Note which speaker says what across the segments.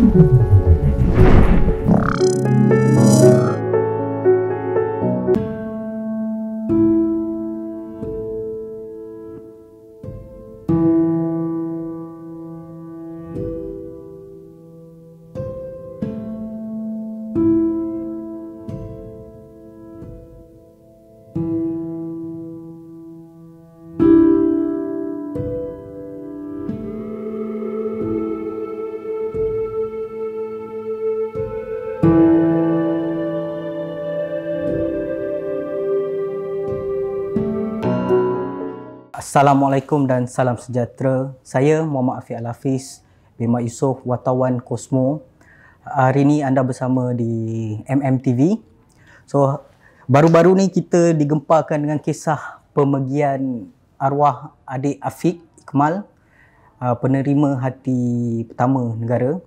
Speaker 1: Thank you. Assalamualaikum dan salam sejahtera. Saya Muhammad Afiq Al-Hafiz, Bima Yusof, Watawan Kosmo. Hari ini anda bersama di MMTV. So, baru-baru ni kita digemparkan dengan kisah pemergian arwah adik Afiq Kemal, ah, penerima hati pertama negara.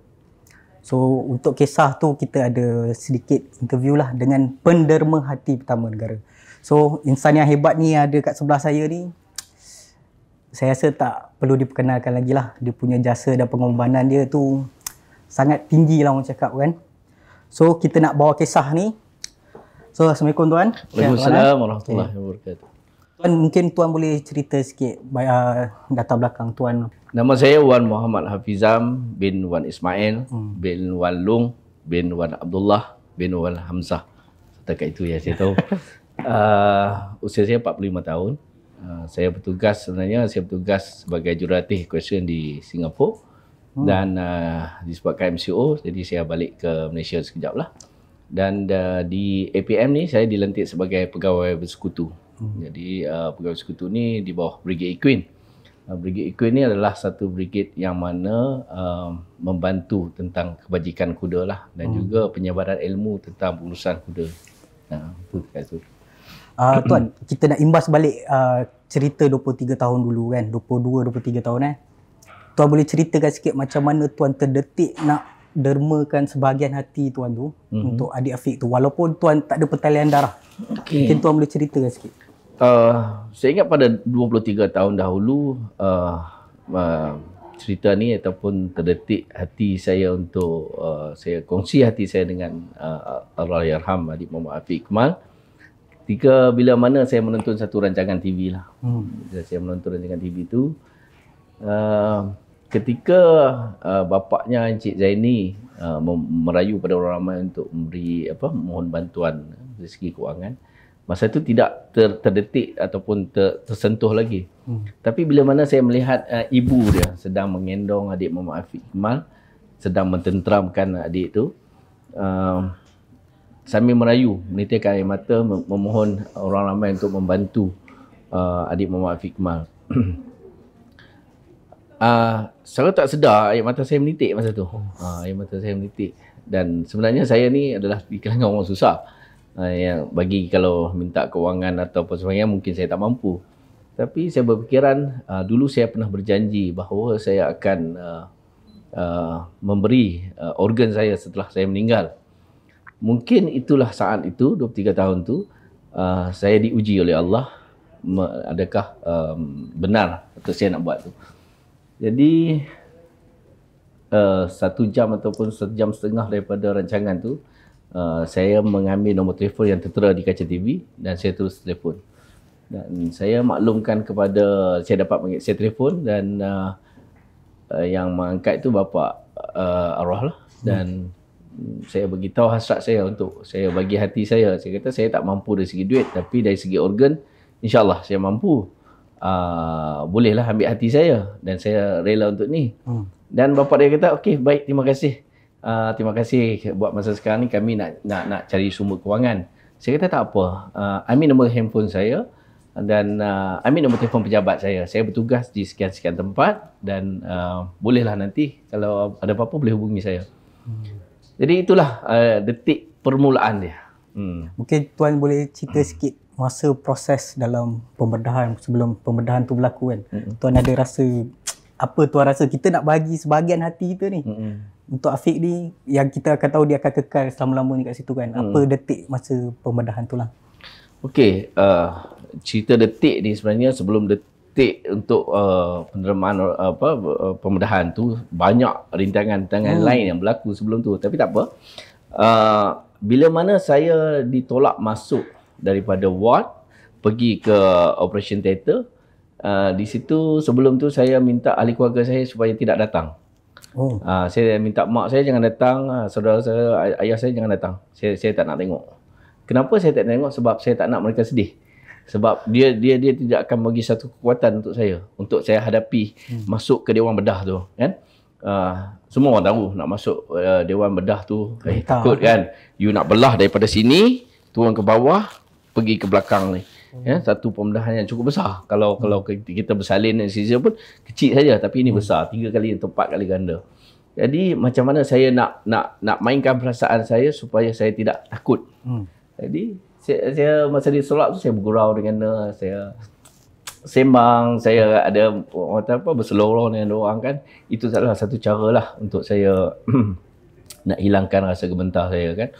Speaker 1: So, untuk kisah tu kita ada sedikit interview lah dengan penderma hati pertama negara. So, insan yang hebat ni ada kat sebelah saya ni, saya rasa tak perlu diperkenalkan lagi lah. Dia punya jasa dan pengorbanan dia tu sangat tinggi lah orang cakap kan. So kita nak bawa kisah ni. So Assalamualaikum tuan. Waalaikumsalam eh? warahmatullahi eh. wabarakatuh. Tuan mungkin tuan boleh cerita sikit uh, ah, data belakang tuan.
Speaker 2: Nama saya Wan Muhammad Hafizam bin Wan Ismail hmm. bin Wan Lung bin Wan Abdullah bin Wan Hamzah. Setakat itu ya saya tahu. uh, usia saya 45 tahun. Ah, saya bertugas sebenarnya saya bertugas sebagai jurulatih question di Singapura hmm. dan uh, disebabkan MCO jadi saya balik ke Malaysia sekejaplah dan uh, di APM ni saya dilantik sebagai pegawai bersekutu hmm. jadi uh, pegawai bersekutu ni di bawah Brigade Equin uh, Brigade Equin ni adalah satu brigade yang mana uh, membantu tentang kebajikan kuda lah dan hmm. juga penyebaran ilmu tentang pengurusan kuda nah, itu kat
Speaker 1: Uh, tuan, kita nak imbas balik uh, cerita 23 tahun dulu kan, 22 23 tahun eh. Tuan boleh ceritakan sikit macam mana tuan terdetik nak dermakan sebahagian hati tuan tu mm-hmm. untuk adik Afiq tu walaupun tuan tak ada pertalian darah. Okay. Mungkin tuan boleh ceritakan sikit.
Speaker 2: Uh, saya ingat pada 23 tahun dahulu uh, uh, cerita ni ataupun terdetik hati saya untuk uh, saya kongsi hati saya dengan uh, Allah Yarham Adik Muhammad Afiq Kemal. Tiga bila mana saya menonton satu rancangan TV lah. Hmm. Bila saya menonton rancangan TV tu uh, ketika uh, bapaknya Encik Zaini uh, merayu pada orang ramai untuk memberi apa mohon bantuan rezeki kewangan masa itu tidak ter, terdetik ataupun ter, tersentuh lagi. Hmm. Tapi bila mana saya melihat uh, ibu dia sedang menggendong adik Muhammad Afiq Iqmal sedang mententramkan adik itu. uh, sambil merayu, menitikkan air mata memohon orang ramai untuk membantu uh, adik Muhammad Fikmal. uh, saya tak sedar air mata saya menitik masa tu. Oh. Uh, air mata saya menitik dan sebenarnya saya ni adalah di kalangan orang susah. Uh, yang bagi kalau minta kewangan atau apa sebagainya mungkin saya tak mampu. Tapi saya berfikiran uh, dulu saya pernah berjanji bahawa saya akan uh, uh, memberi uh, organ saya setelah saya meninggal mungkin itulah saat itu 23 tahun tu uh, saya diuji oleh Allah adakah um, benar atau saya nak buat tu. Jadi uh, satu jam ataupun satu jam setengah daripada rancangan tu Uh, saya mengambil nombor telefon yang tertera di kaca TV dan saya terus telefon. Dan saya maklumkan kepada saya dapat panggil saya telefon dan uh, uh, yang mengangkat itu bapa uh, arwah lah dan hmm saya beritahu hasrat saya untuk saya bagi hati saya. Saya kata saya tak mampu dari segi duit tapi dari segi organ insyaAllah saya mampu. Uh, bolehlah ambil hati saya dan saya rela untuk ni. Hmm. Dan bapak dia kata okey baik terima kasih. Uh, terima kasih buat masa sekarang ni kami nak nak nak cari sumber kewangan. Saya kata tak apa. Uh, ambil nombor handphone saya dan uh, ambil nombor telefon pejabat saya. Saya bertugas di sekian-sekian tempat dan uh, bolehlah nanti kalau ada apa-apa boleh hubungi saya. Hmm. Jadi itulah uh, detik permulaan dia. Hmm.
Speaker 1: Mungkin tuan boleh cerita hmm. sikit masa proses dalam pembedahan sebelum pembedahan tu berlaku kan. Hmm. Tuan ada rasa apa tuan rasa kita nak bagi sebahagian hati kita ni. Hmm. Untuk Afiq ni yang kita akan tahu dia akan kekal selama-lamanya kat situ kan. Hmm. Apa detik masa pembedahan tu lah.
Speaker 2: Okey, uh, cerita detik ni sebenarnya sebelum detik titik untuk uh, penerimaan uh, apa uh, pembedahan tu banyak rintangan-rintangan hmm. lain yang berlaku sebelum tu tapi tak apa uh, bila mana saya ditolak masuk daripada ward pergi ke operation theater uh, di situ sebelum tu saya minta ahli keluarga saya supaya tidak datang oh uh, saya minta mak saya jangan datang uh, saudara saya ayah saya jangan datang saya saya tak nak tengok kenapa saya tak nak tengok sebab saya tak nak mereka sedih sebab dia dia dia tidak akan bagi satu kekuatan untuk saya untuk saya hadapi hmm. masuk ke dewan bedah tu kan uh, semua orang tahu nak masuk uh, dewan bedah tu eh, takut kan you nak belah daripada sini turun ke bawah pergi ke belakang ni hmm. ya satu pembedahan yang cukup besar kalau hmm. kalau kita bersalin dan sisa pun kecil saja tapi ini hmm. besar tiga kali atau empat kali ganda jadi macam mana saya nak nak nak mainkan perasaan saya supaya saya tidak takut hmm. jadi saya, saya masa di solat tu saya bergurau dengan dia, saya sembang, saya ada apa berselorong dengan orang kan. Itu salah satu cara lah untuk saya nak hilangkan rasa gementar saya kan.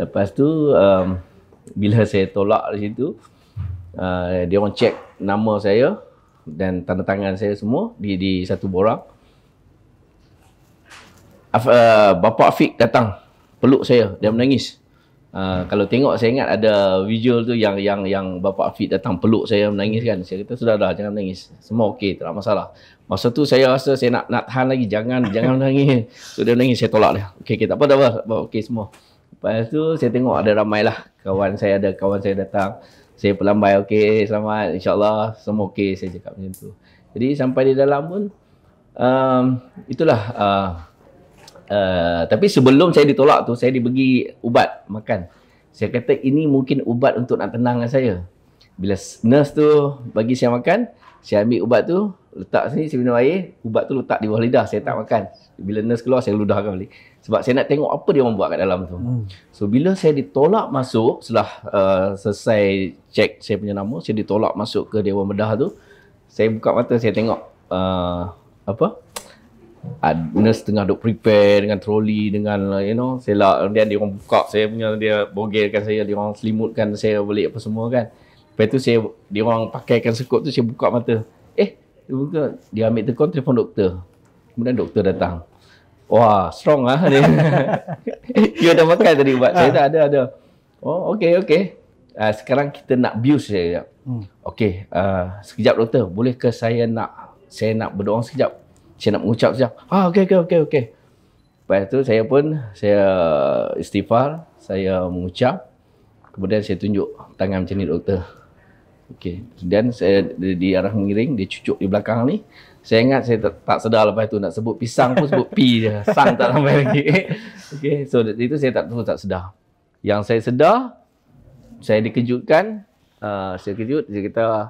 Speaker 2: Lepas tu um, bila saya tolak di situ uh, dia orang check nama saya dan tanda tangan saya semua di di satu borang. uh, bapa Afiq datang peluk saya dia menangis. Ah, hmm. kalau tengok saya ingat ada visual tu yang yang yang bapa Fit datang peluk saya menangis kan. Saya kata sudah dah jangan menangis. Semua okey, tak masalah. Masa tu saya rasa saya nak nak tahan lagi jangan jangan menangis. So dia menangis saya tolak dia. Okey okey tak apa tak apa. Okey semua. Lepas tu saya tengok ada ramai lah kawan saya ada kawan saya datang. Saya pelambai okey selamat insyaallah semua okey saya cakap macam tu. Jadi sampai di dalam pun um, itulah uh, Eh, tapi sebelum saya ditolak tu saya diberi ubat makan. Saya kata ini mungkin ubat untuk nak tenangkan saya. Bila nurse tu bagi saya makan, saya ambil ubat tu, letak sini saya minum air, ubat tu letak di bawah lidah saya tak makan. Bila nurse keluar saya ludahkan balik. Sebab saya nak tengok apa dia orang buat kat dalam tu. Hmm. So bila saya ditolak masuk setelah uh, selesai cek saya punya nama, saya ditolak masuk ke dewan bedah tu, saya buka mata saya tengok uh, apa? uh, nurse tengah duk prepare dengan troli dengan uh, you know selak kemudian dia orang buka saya punya dia bogelkan saya dia orang selimutkan saya balik apa semua kan lepas tu saya dia orang pakaikan sekop tu saya buka mata eh dia buka dia ambil telefon telefon doktor kemudian doktor datang wah strong ah ni dia dah pakai tadi buat saya tak ada ada oh okey okey uh, ah, sekarang kita nak bius saya hmm. okey uh, ah, sekejap doktor boleh ke saya nak saya nak berdoa sekejap saya nak mengucap sejak. Ah, okey, okey, okey, okay. Lepas itu saya pun, saya istighfar, saya mengucap. Kemudian saya tunjuk tangan macam ni doktor. Okey. Kemudian saya di, di arah mengiring, dia cucuk di belakang ni. Saya ingat saya tak, tak sedar lepas tu nak sebut pisang pun sebut pi je. Sang tak sampai lagi. Okey. So itu saya tak tahu tak sedar. Yang saya sedar, saya dikejutkan. Uh, saya kejut, saya kata, uh,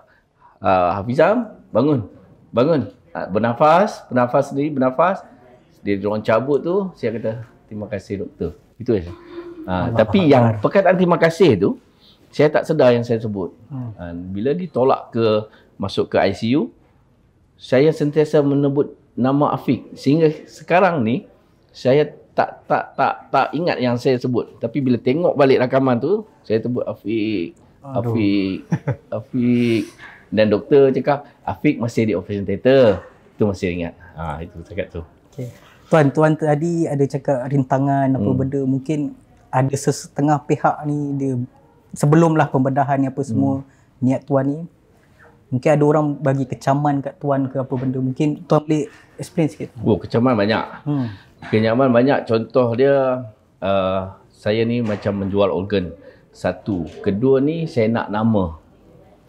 Speaker 2: ah, Hafizam, bangun. Bangun. Ah, bernafas, bernafas sendiri, bernafas. Dia orang cabut tu, saya kata terima kasih doktor. Itu saja. Uh, tapi Allah. yang perkataan terima kasih tu, saya tak sedar yang saya sebut. Hmm. Uh, bila ditolak ke masuk ke ICU, saya sentiasa menebut nama Afiq. Sehingga sekarang ni, saya tak tak tak tak ingat yang saya sebut. Tapi bila tengok balik rakaman tu, saya sebut Afiq. Aduh. Afiq. Afiq dan doktor cakap Afiq masih di operation theatre. Itu masih ingat. Ha, itu cakap tu.
Speaker 1: Okay. Tuan, tuan tadi ada cakap rintangan apa hmm. benda mungkin ada setengah pihak ni dia sebelumlah pembedahan ni apa semua hmm. niat tuan ni mungkin ada orang bagi kecaman kat tuan ke apa benda mungkin tuan boleh explain sikit.
Speaker 2: Oh, kecaman banyak. Hmm. Kecaman banyak contoh dia uh, saya ni macam menjual organ satu. Kedua ni saya nak nama.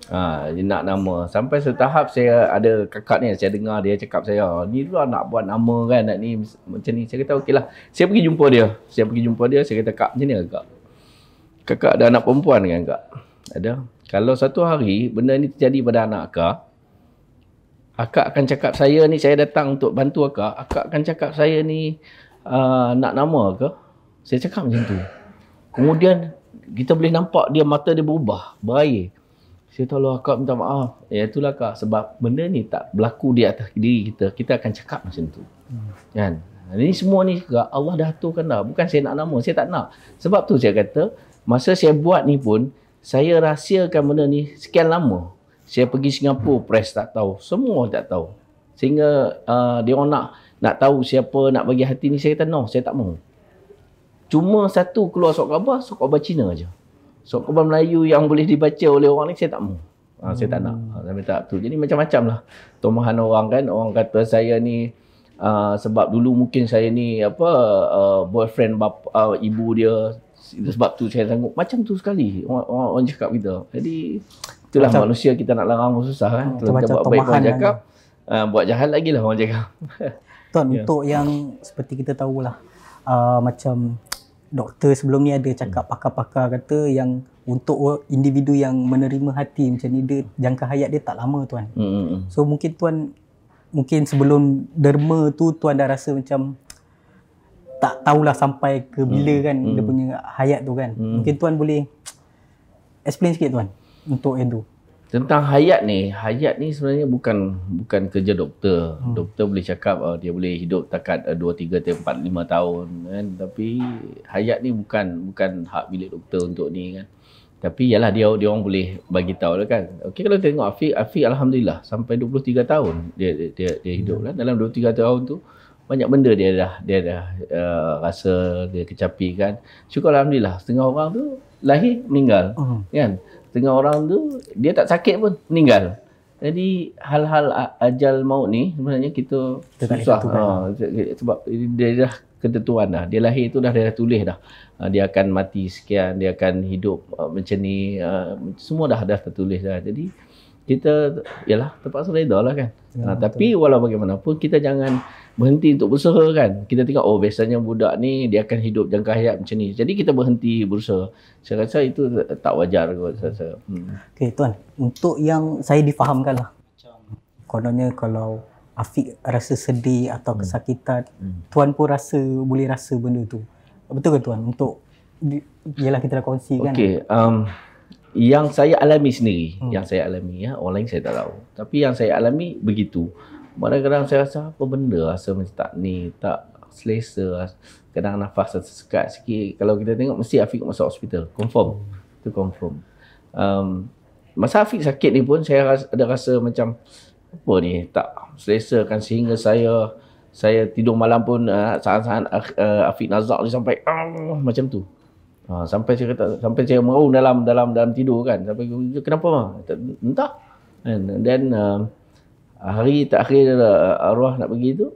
Speaker 2: Ha, dia nak nama. Sampai setahap saya ada kakak ni, saya dengar dia cakap saya, oh, ni dulu nak buat nama kan, nak ni macam ni. Saya kata okey lah. Saya pergi jumpa dia. Saya pergi jumpa dia, saya kata kak macam ni kak? Kakak ada anak perempuan kan kak? Ada. Kalau satu hari benda ni terjadi pada anak kak, akak akan cakap saya ni, saya datang untuk bantu akak, akak akan cakap saya ni uh, nak nama ke? Saya cakap macam tu. Kemudian kita boleh nampak dia mata dia berubah, berair. Saya tolong akak minta maaf. Ya itulah akak sebab benda ni tak berlaku di atas diri kita. Kita akan cakap macam tu. Hmm. Kan? Ini semua ni juga Allah dah aturkan dah. Bukan saya nak nama, saya tak nak. Sebab tu saya kata, masa saya buat ni pun, saya rahsiakan benda ni sekian lama. Saya pergi Singapura, press tak tahu. Semua tak tahu. Sehingga uh, dia orang nak, nak tahu siapa nak bagi hati ni, saya kata no, saya tak mahu. Cuma satu keluar sok khabar, sok khabar Cina je. Hmm. So khabar Melayu yang boleh dibaca oleh orang ni saya tak mau. Ha, ah, saya tak nak. Ha, saya tak tu. Jadi macam-macam lah. Tomahan orang kan. Orang kata saya ni uh, sebab dulu mungkin saya ni apa uh, boyfriend bap, uh, ibu dia sebab tu saya sanggup. Macam tu sekali orang, orang cakap kita. Jadi itulah macam, manusia kita nak larang pun susah kan. Kalau hmm, kita buat baik orang cakap, uh, buat jahat lagi lah orang cakap. Tuan, yeah. untuk yang seperti kita
Speaker 1: tahulah uh, macam doktor sebelum ni ada cakap hmm. pakar-pakar kata yang untuk individu yang menerima hati macam ni dia jangka hayat dia tak lama tuan. Hmm. So mungkin tuan mungkin sebelum derma tu tuan dah rasa macam tak tahulah sampai ke bila hmm. kan hmm. dia punya hayat tu kan. Hmm. Mungkin tuan boleh explain sikit tuan untuk itu
Speaker 2: tentang hayat ni hayat ni sebenarnya bukan bukan kerja doktor hmm. doktor boleh cakap uh, dia boleh hidup takat uh, 2 3 4 5 tahun kan tapi hayat ni bukan bukan hak bilik doktor untuk ni kan tapi yalah dia dia orang boleh bagi tahu lah kan okey kalau tengok Afiq Afiq alhamdulillah sampai 23 tahun dia dia dia, dia hidup kan dalam 2 3 tahun tu banyak benda dia dah dia dah uh, rasa dia kecapi kan syukur alhamdulillah setengah orang tu lahir meninggal hmm. kan setengah orang tu dia tak sakit pun meninggal. Jadi hal-hal ajal maut ni sebenarnya kita susah kan? ha, sebab dia dah ketentuan dah. Dia lahir tu dah dia dah tulis dah. Ha, dia akan mati sekian, dia akan hidup uh, macam ni, uh, semua dah dah tertulis dah. Jadi kita yalah terpaksa redah lah kan. Ya, nah, ha, tapi walau bagaimanapun kita jangan berhenti untuk berusaha kan. Kita tengok oh biasanya budak ni dia akan hidup jangka hayat macam ni. Jadi kita berhenti berusaha. Saya rasa itu tak wajar kot saya rasa. Hmm.
Speaker 1: Okay tuan, untuk yang saya difahamkan lah. Macam kononnya kalau Afiq rasa sedih atau hmm. kesakitan, hmm. Hmm. tuan pun rasa boleh rasa benda tu. Betul ke tuan? Untuk ialah kita dah kongsi okay, kan. Okey,
Speaker 2: um, yang saya alami sendiri hmm. yang saya alami ya orang lain saya tak tahu tapi yang saya alami begitu kadang-kadang saya rasa apa benda rasa macam tak ni tak selesa kadang nafas tersekat sikit kalau kita tengok mesti Afiq masuk hospital confirm hmm. tu confirm um, masa Afiq sakit ni pun saya rasa, ada rasa macam apa ni tak selesa kan sehingga saya saya tidur malam pun uh, saat-saat uh, Afiq nazak ni sampai uh, macam tu Ha, sampai saya kata sampai saya mau dalam dalam dalam tidur kan. Sampai kenapa? Entah. And then uh, hari tak hari uh, arwah nak pergi tu,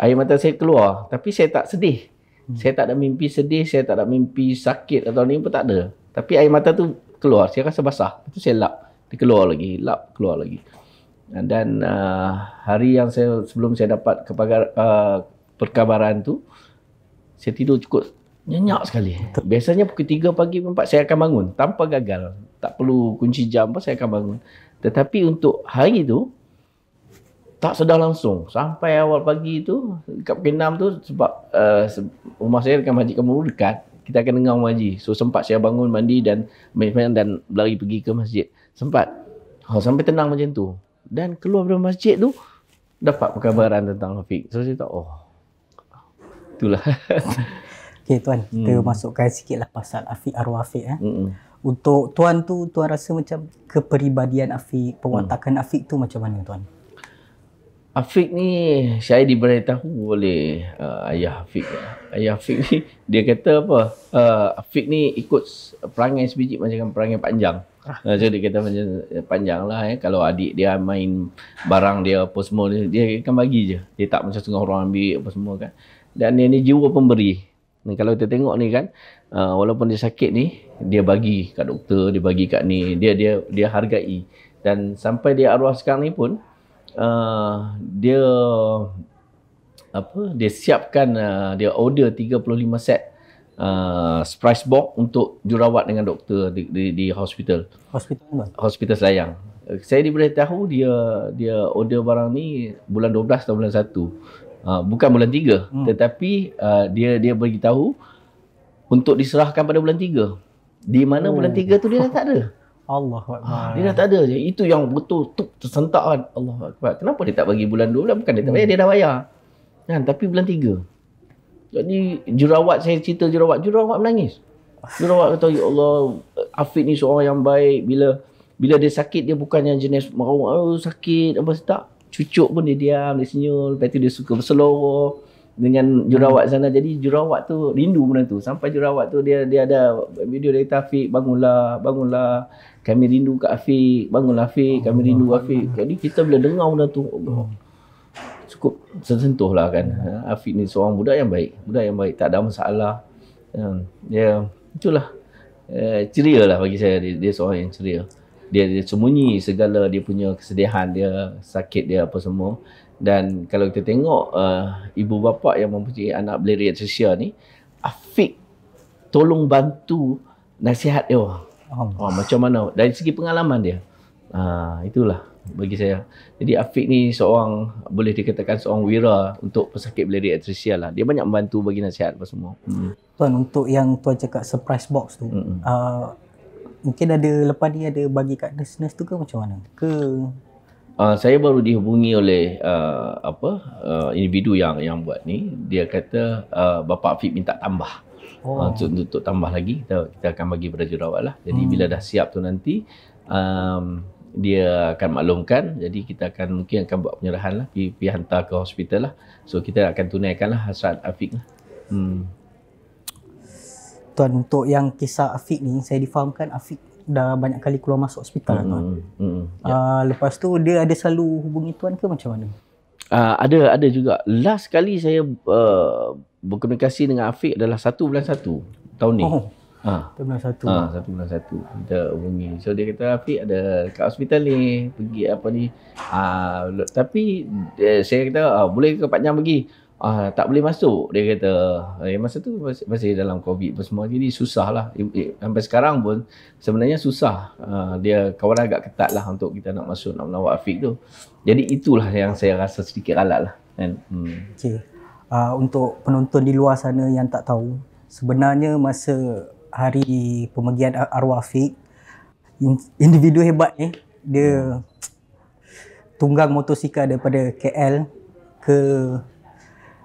Speaker 2: air mata saya keluar tapi saya tak sedih. Hmm. Saya tak ada mimpi sedih, saya tak ada mimpi sakit atau ni pun tak ada. Tapi air mata tu keluar, saya rasa basah. Itu saya lap. Dia keluar lagi, lap keluar lagi. Dan uh, hari yang saya sebelum saya dapat kepagar, uh, perkabaran tu, saya tidur cukup Nyenyak sekali. Betul. Biasanya pukul 3 pagi pun 4 saya akan bangun tanpa gagal. Tak perlu kunci jam pun saya akan bangun. Tetapi untuk hari itu, tak sedar langsung. Sampai awal pagi itu, dekat pukul 6 tu sebab uh, rumah saya dekat masjid Kamu dekat, kita akan dengar Maji. So sempat saya bangun mandi dan main-main dan berlari pergi ke masjid. Sempat. Ha, oh, sampai tenang macam tu. Dan keluar dari masjid tu, dapat perkabaran tentang Rafiq. So saya tak, oh. Itulah. Okay tuan,
Speaker 1: hmm. kita masukkan sikit lah pasal Afiq arwah Afiq eh. Hmm. Untuk tuan tu, tuan rasa macam kepribadian Afiq, pewatakan hmm. Afiq tu macam mana tuan?
Speaker 2: Afiq ni saya diberitahu oleh uh, ayah Afiq. Ayah Afiq ni dia kata apa? Uh, Afiq ni ikut perangai sebiji macam kan, perangai panjang. Ah. Jadi uh, dia kata macam eh, panjang lah eh. Kalau adik dia main barang dia apa semua dia, dia akan bagi je. Dia tak macam tengah orang ambil apa semua kan. Dan dia ni jiwa pemberi. Ni kalau kita tengok ni kan, uh, walaupun dia sakit ni, dia bagi kat doktor, dia bagi kat ni, dia dia dia hargai. Dan sampai dia arwah sekarang ni pun uh, dia apa dia siapkan uh, dia order 35 set uh, surprise box untuk jurawat dengan doktor di, di, di hospital.
Speaker 1: Hospital mana?
Speaker 2: Hospital Selayang. Saya diberitahu dia dia order barang ni bulan 12 atau bulan Uh, bukan bulan tiga, hmm. tetapi uh, dia dia beritahu untuk diserahkan pada bulan tiga. Di mana oh. bulan tiga tu dia dah tak ada. Allahuakbar. Ha, dia dah tak ada. Itu yang betul tuk tersentak kan. Allahuakbar. Kenapa dia tak bagi bulan 2 bukan dia tak bayar hmm. dia dah bayar. Kan tapi bulan tiga. Jadi jurawat saya cerita jurawat jurawat menangis. Jurawat kata ya Allah Afiq ni seorang yang baik bila bila dia sakit dia bukannya jenis marah oh, sakit apa tak cucuk pun dia diam, dia senyum, lepas tu dia suka berseloroh dengan jurawat hmm. sana. Jadi jurawat tu rindu benda tu. Sampai jurawat tu dia dia ada video dari Taufik, bangunlah, bangunlah. Kami rindu Kak Afiq, bangunlah Afiq, kami oh, rindu Allah. Afiq. Jadi kita boleh dengar benda tu, oh, cukup sentuh lah kan. Hmm. Afiq ni seorang budak yang baik, budak yang baik, tak ada masalah. Ya, yeah. itulah. Eh, ceria lah bagi saya dia, dia seorang yang ceria dia, dia sembunyi segala dia punya kesedihan dia, sakit dia apa semua. Dan kalau kita tengok uh, ibu bapa yang mempunyai anak beleria tersia ni, Afiq tolong bantu nasihat dia orang. Oh, oh, macam mana? Dari segi pengalaman dia. Uh, itulah bagi saya. Jadi Afiq ni seorang, boleh dikatakan seorang wira untuk pesakit beleria tersia lah. Dia banyak membantu bagi nasihat apa semua. Hmm.
Speaker 1: Tuan, untuk yang tuan cakap surprise box tu, hmm. uh, mungkin ada lepas ni ada bagi kat nurse-nurse tu ke macam mana?
Speaker 2: Ke uh, saya baru dihubungi oleh uh, apa uh, individu yang yang buat ni, dia kata uh, bapak Afif minta tambah. Oh. Uh, untuk, untuk tambah lagi kita, kita akan bagi pada jurawat lah. Jadi hmm. bila dah siap tu nanti um, dia akan maklumkan jadi kita akan mungkin akan buat penyerahan lah pergi, pergi hantar ke hospital lah so kita akan tunaikan lah hasrat Afiq lah hmm
Speaker 1: tuan untuk yang kisah Afiq ni saya difahamkan Afiq dah banyak kali keluar masuk hospital hmm. tuan. Hmm. Yeah. Ya. lepas tu dia ada selalu hubungi tuan ke macam mana?
Speaker 2: Uh, ada ada juga. Last kali saya uh, berkomunikasi dengan Afiq adalah satu bulan satu tahun ni. Oh. Ha. Bulan satu. Ha, satu bulan satu. Kita hubungi. So dia kata Afiq ada kat hospital ni, pergi apa ni. Ah tapi eh, saya kata boleh ke Pak Jam pergi? Ah, tak boleh masuk dia kata eh, masa tu masih, masih dalam covid pun semua jadi susah lah sampai sekarang pun sebenarnya susah ah, dia kawalan agak ketat lah untuk kita nak masuk nak melawat Afiq tu jadi itulah yang saya rasa sedikit ralat lah kan hmm.
Speaker 1: okay. Uh, ah, untuk penonton di luar sana yang tak tahu sebenarnya masa hari pemegian arwah Afiq individu hebat ni dia hmm. tunggang motosikal daripada KL ke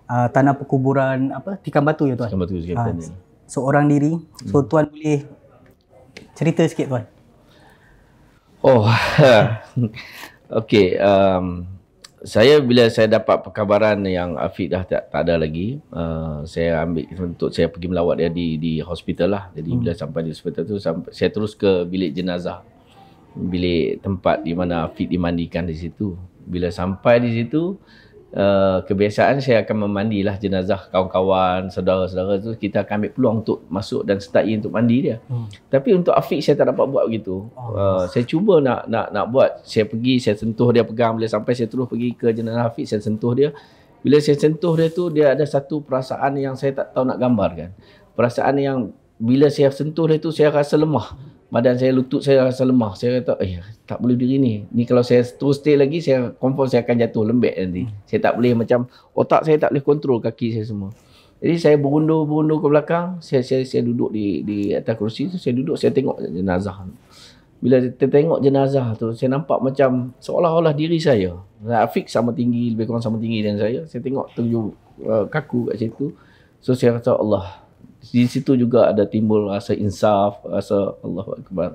Speaker 1: uh, tanah perkuburan apa tikam batu ya tuan. Tikam batu sekian. Uh, seorang diri. So hmm. tuan boleh cerita sikit tuan.
Speaker 2: Oh. Okey, um, saya bila saya dapat perkabaran yang Afiq dah tak, tak ada lagi, uh, saya ambil untuk saya pergi melawat dia di di hospital lah. Jadi hmm. bila sampai di hospital tu sampai, saya terus ke bilik jenazah. Bilik tempat di mana Afiq dimandikan di situ. Bila sampai di situ, Eh, kebiasaan saya akan memandilah jenazah kawan-kawan, saudara-saudara tu kita akan ambil peluang untuk masuk dan start untuk mandi dia. Hmm. Tapi untuk Afiq saya tak dapat buat begitu. Oh. Uh, saya cuba nak nak nak buat. Saya pergi, saya sentuh dia pegang bila sampai saya terus pergi ke jenazah Afiq saya sentuh dia. Bila saya sentuh dia tu dia ada satu perasaan yang saya tak tahu nak gambarkan. Perasaan yang bila saya sentuh dia tu saya rasa lemah. Hmm badan saya lutut saya rasa lemah. Saya kata, eh tak boleh berdiri ni. Ni kalau saya terus stay lagi, saya confirm saya akan jatuh lembek nanti. Hmm. Saya tak boleh macam, otak saya tak boleh kontrol kaki saya semua. Jadi saya berundur-berundur ke belakang, saya, saya saya duduk di di atas kerusi tu, saya duduk, saya tengok jenazah. Bila saya tengok jenazah tu, saya nampak macam seolah-olah diri saya. Afiq sama tinggi, lebih kurang sama tinggi dengan saya. Saya tengok tujuh uh, kaku kat situ. So saya kata, Allah, di situ juga ada timbul rasa insaf, rasa Allah Akbar.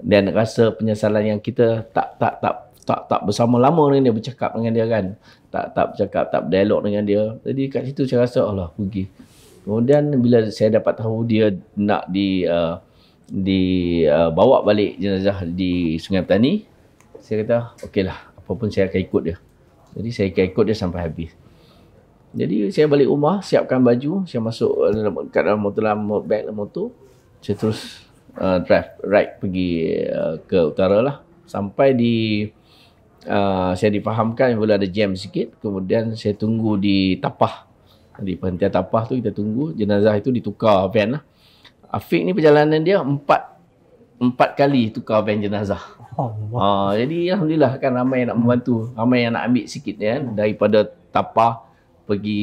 Speaker 2: Dan rasa penyesalan yang kita tak tak tak tak tak bersama lama dengan dia bercakap dengan dia kan. Tak tak bercakap, tak dialog dengan dia. Jadi kat situ saya rasa Allah pergi. Kemudian bila saya dapat tahu dia nak di uh, di uh, bawa balik jenazah di Sungai Petani, saya kata okeylah apapun saya akan ikut dia. Jadi saya akan ikut dia sampai habis. Jadi saya balik rumah, siapkan baju, saya masuk eh, dalam kat dalam motor dalam bag dalam motor. Saya terus uh, drive right pergi uh, ke utara lah. Sampai di uh, saya difahamkan bila ada jam sikit, kemudian saya tunggu di tapah. Di perhentian tapah tu kita tunggu jenazah itu ditukar van lah. Afiq ni perjalanan dia empat empat kali tukar van jenazah. Allah. Uh, jadi alhamdulillah kan ramai yang nak membantu, ramai yang nak ambil sikit kan daripada tapah pergi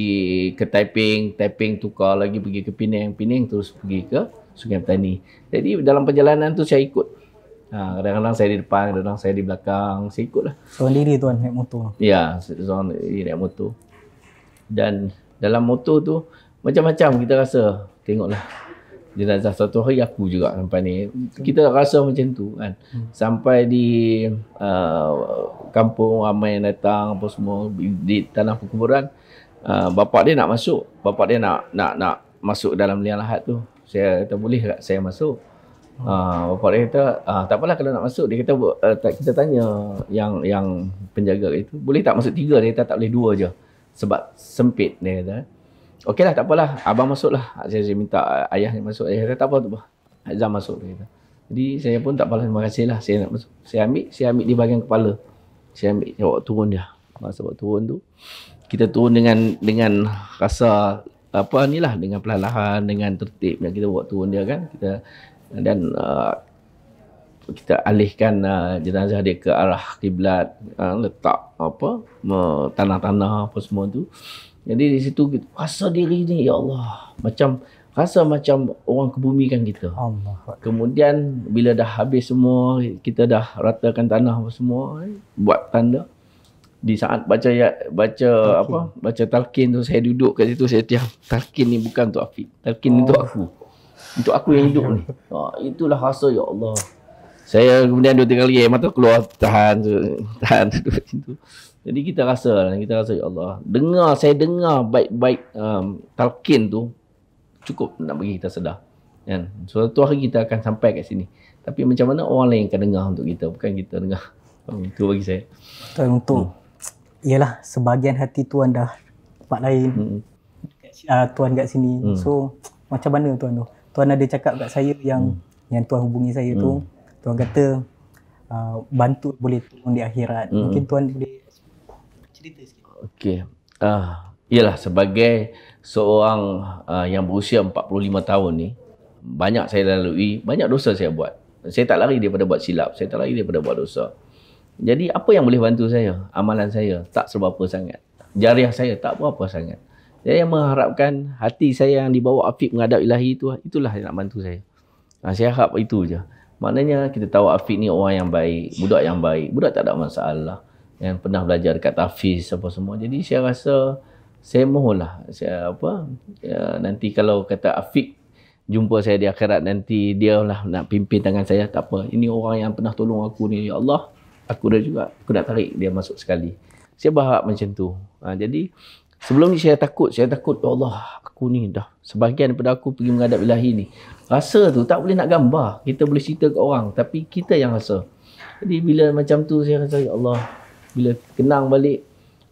Speaker 2: ke Taiping, Taiping tukar lagi pergi ke Penang, Penang terus pergi ke Sungai Petani. Jadi dalam perjalanan tu saya ikut. Ha, kadang-kadang saya di depan, kadang-kadang saya di belakang, saya ikut lah.
Speaker 1: Seorang diri tuan naik motor?
Speaker 2: Ya, seorang diri naik motor. Dan dalam motor tu macam-macam kita rasa. Tengoklah jenazah satu hari aku juga sampai ni. Kita rasa macam tu kan. Hmm. Sampai di uh, kampung ramai yang datang apa semua di, di tanah perkuburan. Ah, bapak dia nak masuk. Bapak dia nak nak nak masuk dalam liang lahat tu. Saya kata boleh tak saya masuk? Uh, bapak dia kata ah, tak apalah kalau nak masuk. Dia kata uh, kita tanya yang yang penjaga itu boleh tak masuk tiga? Dia kata tak boleh dua je. Sebab sempit dia kata. Eh, okeylah tak apalah abang masuklah. Saya, saya minta ayahnya masuk. Ayah kata tak apa tu. Azam masuk dia kata. Jadi saya pun tak apalah terima kasih lah saya nak masuk. Saya ambil, saya ambil di bahagian kepala. Saya ambil, saya bawa turun dia. Masa bawa turun tu, kita turun dengan dengan rasa apa ni lah dengan perlahan-lahan dengan tertib yang kita buat turun dia kan kita dan uh, kita alihkan uh, jenazah dia ke arah kiblat uh, letak apa uh, tanah-tanah apa semua tu jadi di situ kita rasa diri ni ya Allah macam rasa macam orang kebumikan kita Allah. kemudian bila dah habis semua kita dah ratakan tanah apa semua eh, buat tanda di saat baca ya, baca talkin. apa baca talqin tu saya duduk kat situ saya tiap talqin ni bukan untuk Afiq talqin oh. untuk aku untuk aku yang hidup ni ha, itulah rasa ya Allah saya kemudian dua tiga kali ya, mata keluar tahan tu tahan situ jadi kita rasa lah, kita rasa ya Allah dengar saya dengar baik-baik um, talqin tu cukup nak bagi kita sedar kan suatu hari kita akan sampai kat sini tapi macam mana orang lain akan dengar untuk kita bukan kita dengar itu bagi saya.
Speaker 1: tentu. hmm ialah sebahagian hati tuan dah tempat lain hmm. uh, tuan kat sini hmm. so macam mana tuan tu tuan ada cakap kat saya yang hmm. yang tuan hubungi saya hmm. tu tuan kata uh, bantu boleh tolong di akhirat hmm. mungkin tuan boleh
Speaker 2: cerita sikit okey ah uh, ialah sebagai seorang uh, yang berusia 45 tahun ni banyak saya lalui banyak dosa saya buat saya tak lari daripada buat silap saya tak lari daripada buat dosa jadi apa yang boleh bantu saya? Amalan saya tak seberapa sangat. Jariah saya tak berapa sangat. Saya mengharapkan hati saya yang dibawa Afiq menghadap ilahi itu, itulah yang nak bantu saya. Nah, ha, saya harap itu je. Maknanya kita tahu Afiq ni orang yang baik, budak yang baik. Budak tak ada masalah. Yang pernah belajar dekat Tafiz apa semua. Jadi saya rasa saya mohonlah. Saya, apa, ya, nanti kalau kata Afiq jumpa saya di akhirat nanti dia lah nak pimpin tangan saya. Tak apa. Ini orang yang pernah tolong aku ni. Ya Allah aku dah juga aku nak tarik dia masuk sekali. Saya berharap macam tu. Ha, jadi sebelum ni saya takut, saya takut ya Allah, aku ni dah sebahagian daripada aku pergi menghadap Ilahi ni. Rasa tu tak boleh nak gambar. Kita boleh cerita ke orang tapi kita yang rasa. Jadi bila macam tu saya rasa ya Allah, bila kenang balik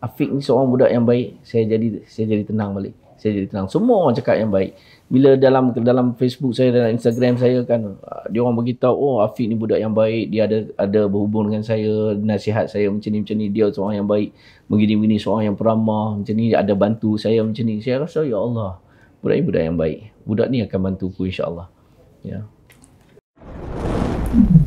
Speaker 2: Afiq ni seorang budak yang baik, saya jadi saya jadi tenang balik saya jadi tenang semua orang cakap yang baik bila dalam dalam Facebook saya dan Instagram saya kan ah, dia orang beritahu oh Afiq ni budak yang baik dia ada ada berhubung dengan saya nasihat saya macam ni macam ni dia seorang yang baik begini-begini seorang yang peramah macam ni ada bantu saya macam ni saya rasa ya Allah budak ni budak yang baik budak ni akan bantu aku insya-Allah ya yeah.